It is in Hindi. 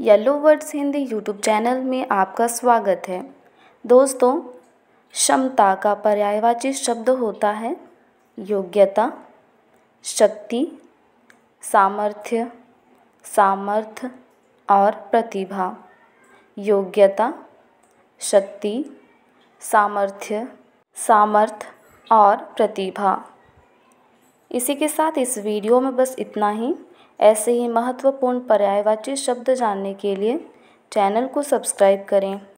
yellow words Hindi YouTube channel में आपका स्वागत है दोस्तों क्षमता का पर्यायवाची शब्द होता है योग्यता शक्ति सामर्थ्य सामर्थ्य और प्रतिभा योग्यता शक्ति सामर्थ्य सामर्थ्य और प्रतिभा इसी के साथ इस वीडियो में बस इतना ही ऐसे ही महत्वपूर्ण पर्यायवाची शब्द जानने के लिए चैनल को सब्सक्राइब करें